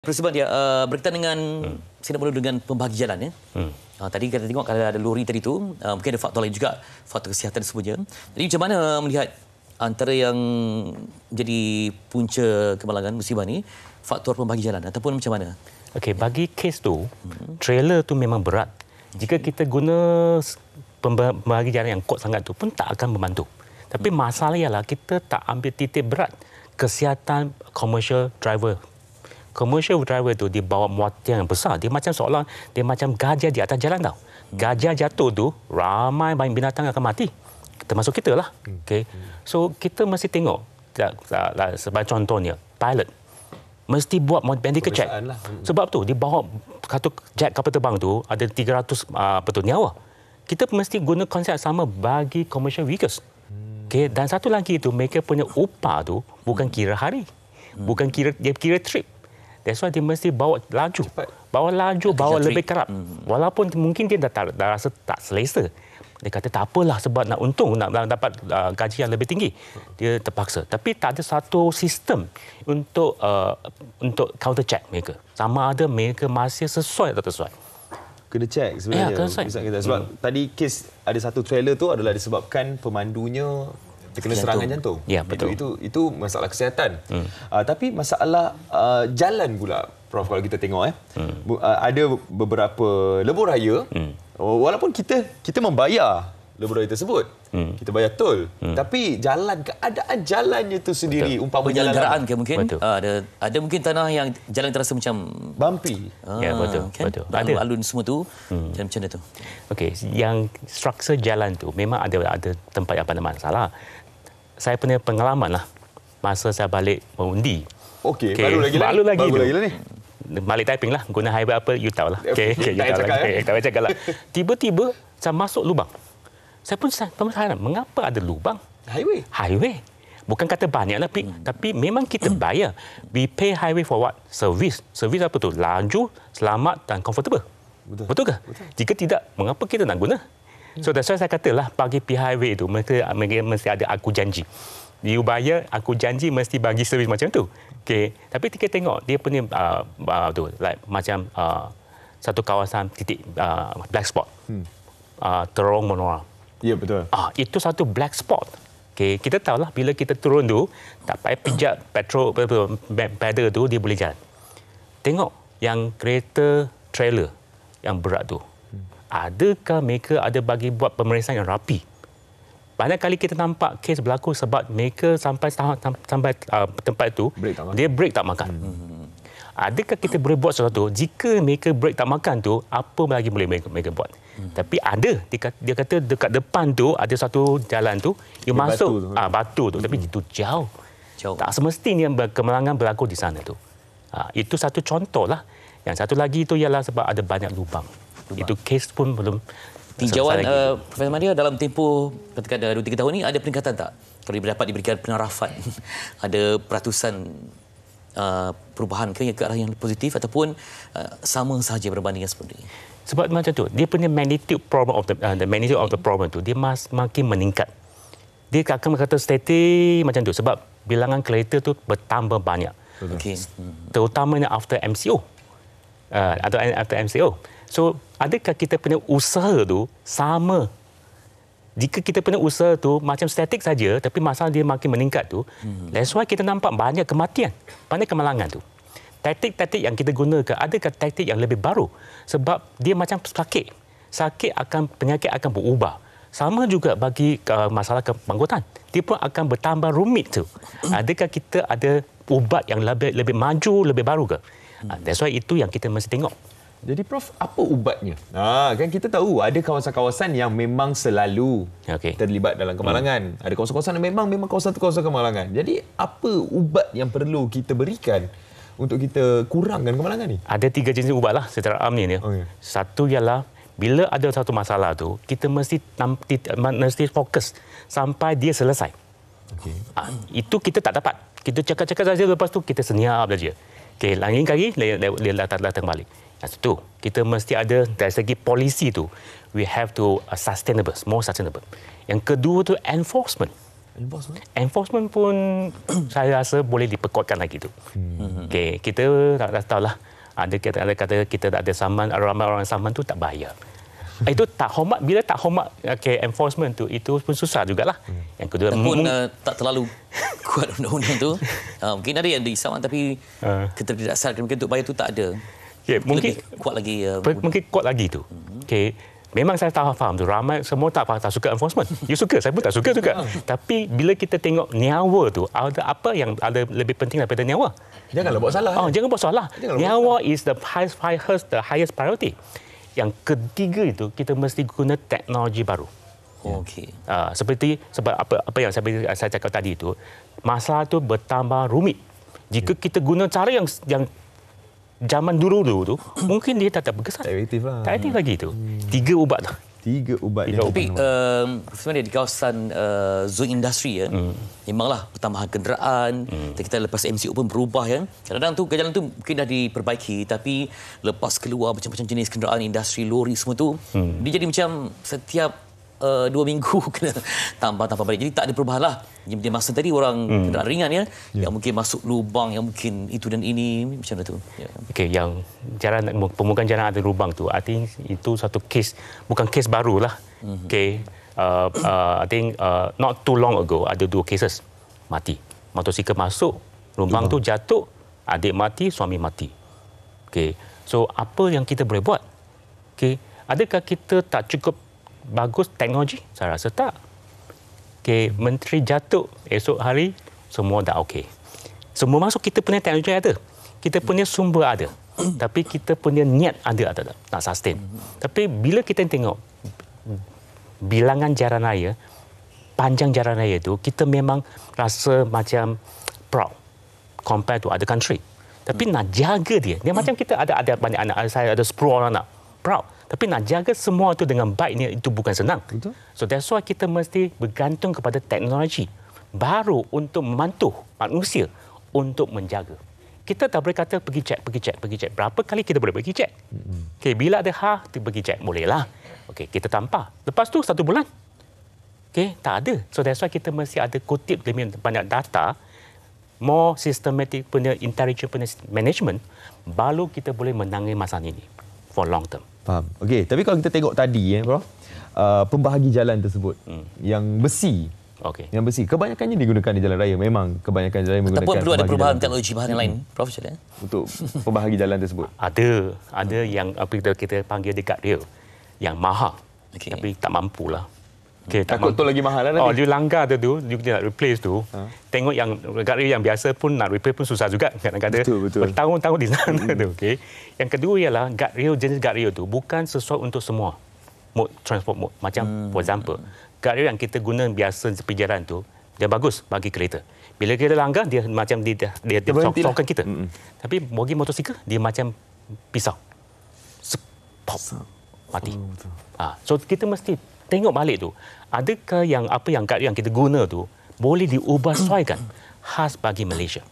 Persebab dia uh, berkaitan dengan hmm. saya nak mula dengan pembagi jalan ya. Hmm. Uh, tadi kita tengok kalau ada lori tadi tu uh, mungkin ada faktor lain juga faktor kesihatan semuanya. Jadi macam mana melihat antara yang jadi punca kemalangan musibah ni faktor pembagi jalan ataupun macam mana? Okey, bagi kes tu hmm. trailer tu memang berat. Hmm. Jika kita guna pembagi jalan yang kuat sangat tu pun tak akan membantu. Tapi hmm. masalahnya ialah kita tak ambil titik berat kesihatan commercial driver commercial driver tu dia bawa muat yang besar. Dia macam seolah dia macam gajah di atas jalan tau. Gajah jatuh tu ramai banyak binatang akan mati. Termasuk kita lah. Hmm. Okay. So kita mesti tengok tak, sebagai contohnya pilot mesti buat medical check. Lah. Hmm. Sebab tu dia bawa satu jet kapal terbang tu ada 300 uh, betul nyawa. Kita mesti guna konsep sama bagi commercial vehicles. Hmm. Okay. Dan satu lagi itu mereka punya upah tu bukan kira hari. Bukan kira dia kira trip. That's why dia mesti bawa laju. Cepat. Bawa laju, Nanti bawa jatuhi. lebih kerap. Hmm. Walaupun mungkin dia dah, dah rasa tak selesa. Dia kata tak apalah sebab nak untung, nak dapat uh, gaji yang lebih tinggi. Dia terpaksa. Tapi tak ada satu sistem untuk uh, untuk counter check mereka. Sama ada mereka masih sesuai atau sesuai. Kena check sebenarnya. Ya, kena Sebab hmm. tadi kes ada satu trailer tu adalah disebabkan pemandunya terkena jantung. serangan jantung. Ya, betul. Itu, itu itu masalah kesihatan. Hmm. Uh, tapi masalah uh, jalan pula prof kalau kita tengok eh. Hmm. Uh, ada beberapa lebuh raya hmm. walaupun kita kita membayar lebuh raya tersebut. Hmm. Kita bayar tol. Hmm. Tapi jalan keadaan jalannya itu sendiri betul. umpama penyelenggaraan ke mungkin betul. Uh, ada ada mungkin tanah yang jalan terasa macam bumpy. Uh, ya betul. Kan? Betul. Lalu alun semua tu hmm. macam mana tu. Okey, yang struktur jalan tu memang ada ada tempat yang pandai masalah saya punya pengalaman lah masa saya balik mengundi. Okey, okay. baru lagi baru lagi. Baru lagi, baru lagi lah ni. Balik Taiping lah, guna highway apa, you tahu lah. Eh, okey, okay, you tahu lah. Okay, eh. eh, tak payah cakap lah. Tiba-tiba, saya masuk lubang. Saya pun saya, saya mengapa ada lubang? Highway. Highway. Bukan kata banyak lah, hmm. tapi memang kita bayar. We pay highway for what? Service. Service apa tu? Laju, selamat dan comfortable. Betul. Betul ke? Betul. Jika tidak, mengapa kita nak guna? So that's why saya katalah bagi pihak highway itu mereka, mereka mesti ada aku janji. You bayar, aku janji mesti bagi servis macam tu. Okay. Tapi kita tengok dia punya uh, uh, tu, like, macam uh, satu kawasan titik uh, black spot. Hmm. Uh, terong monora. Ya betul. Ah uh, itu satu black spot. Okay. Kita tahu lah bila kita turun tu tak payah pijak petrol petrol, pedal tu dia boleh jalan. Tengok yang kereta trailer yang berat tu adakah mereka ada bagi buat pemeriksaan yang rapi? Banyak kali kita nampak kes berlaku sebab mereka sampai sampai, sampai uh, tempat itu break tak dia break tak makan. Hmm. Adakah kita boleh buat sesuatu jika mereka break tak makan tu apa lagi boleh mereka, mereka buat? Hmm. Tapi ada dia kata, dia kata dekat depan tu ada satu jalan tu yang masuk batu tu. Kan? ah batu tu hmm. tapi itu jauh. jauh. Tak semestinya kemalangan berlaku di sana tu. Ah, itu satu contoh lah Yang satu lagi itu ialah sebab ada banyak lubang. Lebang. Itu kes pun belum Tinjauan uh, eh, Profesor Maria dalam tempoh ketika ada 2 3 tahun ini ada peningkatan tak? Kalau dapat diberikan penarafan ada peratusan uh, perubahan ke, ke arah yang positif ataupun uh, sama sahaja berbanding yang sebelum ini. Sebab macam tu, dia punya magnitude problem of the, uh, the magnitude of the problem tu dia mas, makin meningkat. Dia akan kata steady macam tu sebab bilangan kreator tu bertambah banyak. Okay. Hmm. Terutamanya after MCO. Uh, atau after MCO. So, adakah kita punya usaha tu sama? Jika kita punya usaha tu macam statik saja tapi masalah dia makin meningkat tu, hmm. that's why kita nampak banyak kematian, banyak kemalangan tu. Taktik-taktik yang kita gunakan, adakah taktik yang lebih baru? Sebab dia macam sakit. Sakit akan penyakit akan berubah. Sama juga bagi uh, masalah kebangkutan. Dia pun akan bertambah rumit tu. Adakah kita ada ubat yang lebih lebih maju, lebih baru ke? Uh, that's why itu yang kita mesti tengok. Jadi Prof, apa ubatnya? Ha, kan kita tahu ada kawasan-kawasan yang memang selalu okay. terlibat dalam kemalangan. Hmm. Ada kawasan-kawasan yang memang memang kawasan kawasan kemalangan. Jadi apa ubat yang perlu kita berikan untuk kita kurangkan kemalangan ni? Ada tiga jenis ubat lah secara am ni. Ya. Okay. Satu ialah bila ada satu masalah tu, kita mesti, mesti fokus sampai dia selesai. Okay. Ha, ah, itu kita tak dapat. Kita cakap-cakap saja lepas tu kita senyap saja. Okay, langit kaki, dia datang balik. Satu, kita mesti ada dari segi polisi tu, we have to uh, sustainable, more sustainable. Yang kedua tu enforcement. Enforcement, enforcement pun saya rasa boleh diperkuatkan lagi tu. Hmm. Okay, kita tak, tahu lah. Ada kata, ada kata kita tak ada saman, ramai orang saman tu tak bayar. Eh, itu tak hormat bila tak hormat okay, enforcement tu itu pun susah juga lah. Hmm. Yang kedua pun uh, tak terlalu kuat undang-undang tu. Uh, mungkin ada yang disaman tapi uh. Ah. keterdedahsaan mungkin untuk bayar itu tak ada. Okay, mungkin lebih kuat lagi. Uh, mungkin kuat lagi tu. Mhm. Okay. Memang saya tak faham tu. Ramai semua tak faham, tak suka enforcement. You suka, saya pun tak suka juga. Ah. Tapi bila kita tengok nyawa tu, ada apa yang ada lebih penting daripada nyawa? Janganlah buat salah. Oh, kan? jangan buat salah. Nyawa is the highest, highest, the highest priority. Yang ketiga itu kita mesti guna teknologi baru. Okay. Uh, ah, seperti sebab apa apa yang saya, saya cakap tadi itu, masalah tu bertambah rumit. Jika ya. kita guna cara yang yang zaman dulu-dulu tu hmm. mungkin dia tak, tak berkesan. Tak aktif lah. Tak aktif lagi tu. Hmm. Tiga ubat tu. Tiga ubat dia. Tapi uh, sebenarnya di kawasan uh, zon industri ya. Hmm. Memanglah pertambahan kenderaan, hmm. kita lepas MCO pun berubah ya. Kadang-kadang tu kejalan tu mungkin dah diperbaiki tapi lepas keluar macam-macam jenis kenderaan industri lori semua tu, hmm. dia jadi macam setiap Eh, dua minggu kena tambah tambah balik. Jadi tak ada perubahan lah. Jadi masa tadi orang hmm. kena ringan ya, yeah. yang mungkin masuk lubang, yang mungkin itu dan ini macam mana tu. Yeah. Okay, yang jalan pemukaan jalan ada lubang tu, arti itu satu kes bukan kes baru lah. Mm-hmm. Okay, uh, eh, uh, eh, I think uh, not too long ago ada dua cases mati. Motosikal masuk lubang tu jatuh, adik mati, suami mati. Okay, so apa yang kita boleh buat? Okay, adakah kita tak cukup bagus teknologi? Saya rasa tak. Okay, menteri jatuh esok hari, semua dah okey. Semua masuk kita punya teknologi ada. Kita punya sumber ada. Tapi kita punya niat ada atau tak? Nak sustain. Tapi bila kita tengok bilangan jalan raya, panjang jalan raya itu, kita memang rasa macam proud compared to other country. Tapi hmm. nak jaga dia. Dia macam hmm. kita ada ada banyak anak. Saya ada 10 orang anak. Proud. Tapi nak jaga semua itu dengan baik ni itu bukan senang. Betul. So that's why kita mesti bergantung kepada teknologi baru untuk membantu manusia untuk menjaga. Kita tak boleh kata pergi check, pergi check, pergi check. Berapa kali kita boleh pergi check? Mm-hmm. Okay, bila ada hal, kita pergi check Bolehlah. Okay, kita tampak. Lepas tu satu bulan. Okay, tak ada. So that's why kita mesti ada kutip lebih banyak data more systematic punya intelligent punya management baru kita boleh menangani masalah ini for long term. Faham. Okey, tapi kalau kita tengok tadi ya, bro. Uh, pembahagi jalan tersebut hmm. yang besi. Okey. Yang besi. Kebanyakannya digunakan di jalan raya. Memang kebanyakan jalan menggunakan. Ataupun perlu ada perubahan jalan. teknologi bahan yang lain, hmm. Prof. Ya? Untuk pembahagi jalan tersebut. Ada. Ada yang apa kita, kita panggil dekat dia. Yang maha. Okay. Tapi tak mampulah. Okay, takut tu lagi mahal lah Oh, dia langgar tu, dia, dia nak replace tu. Ha? Tengok yang negara yang biasa pun nak replace pun susah juga. Kadang-kadang betul, betul. bertahun-tahun di sana hmm. tu. Okay. Yang kedua ialah guard jenis guard tu bukan sesuai untuk semua mode transport mode. Macam hmm. for example, guard yang kita guna biasa di jalan tu, dia bagus bagi kereta. Bila kereta langgar, dia macam dia, dia, dia, lah. sokkan kita. Hmm. Tapi bagi motosikal, dia macam pisau. Sepop. Mati. Oh, ha. So, kita mesti tengok balik tu adakah yang apa yang kad yang kita guna tu boleh diubah sesuaikan khas bagi Malaysia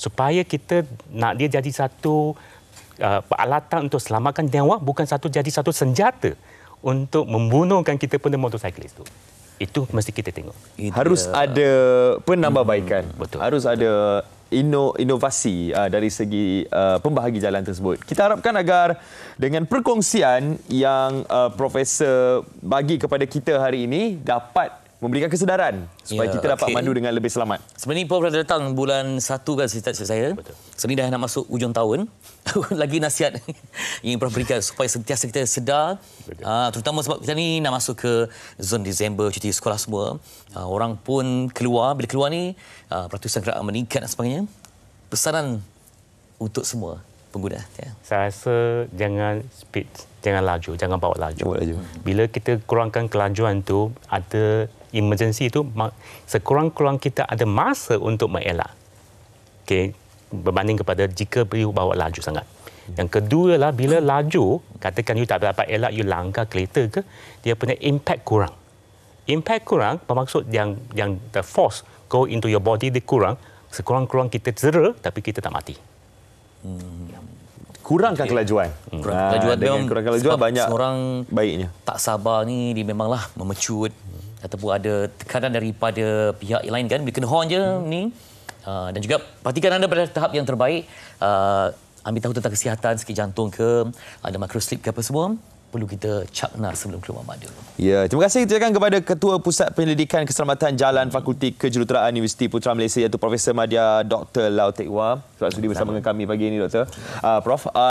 supaya kita nak dia jadi satu uh, alatan untuk selamatkan nyawa bukan satu jadi satu senjata untuk membunuhkan kita pun motosiklis tu itu mesti kita tengok. Harus ada penambahbaikan. Hmm, betul. Harus ada ino, inovasi uh, dari segi uh, pembahagi jalan tersebut. Kita harapkan agar dengan perkongsian yang uh, Profesor bagi kepada kita hari ini dapat memberikan kesedaran supaya ya, kita dapat okay. mandu dengan lebih selamat. Sebenarnya Ipoh pernah datang bulan 1 kan saya. Betul. Sebenarnya dah nak masuk ujung tahun. Lagi nasihat yang Ipoh berikan supaya sentiasa kita sedar. Aa, ah, terutama sebab kita ni nak masuk ke zon Disember, cuti sekolah semua. Ah, orang pun keluar. Bila keluar ni, ah, peratusan kerajaan meningkat dan sebagainya. Pesanan untuk semua pengguna. Ya. Saya rasa jangan speed, jangan laju, jangan bawa laju. Bawa laju. Bila kita kurangkan kelajuan tu, ada emergency itu sekurang-kurang kita ada masa untuk mengelak. Okey, berbanding kepada jika perlu bawa laju sangat. Yang kedua lah bila laju, katakan you tak dapat elak you langgar kereta ke, dia punya impact kurang. Impact kurang bermaksud yang yang the force go into your body dia kurang, sekurang-kurang kita cedera tapi kita tak mati. Hmm kurangkan okay. kelajuan. Kurang, nah, kelajuan dengan kurang kelajuan ah, banyak orang baiknya. Tak sabar ni dia memanglah memecut hmm. ataupun ada tekanan daripada pihak lain kan bila kena horn je hmm. ni. Uh, dan juga perhatikan anda pada tahap yang terbaik uh, ambil tahu tentang kesihatan sakit jantung ke ada microslip ke apa semua perlu kita cakna sebelum keluar madu. Ya, terima kasih kita kepada Ketua Pusat Penyelidikan Keselamatan Jalan Fakulti Kejuruteraan Universiti Putra Malaysia iaitu Profesor Madya Dr. Lau Tekwa. Selamat sudi bersama dengan kami pagi ini, Doktor. Uh, Prof. Uh,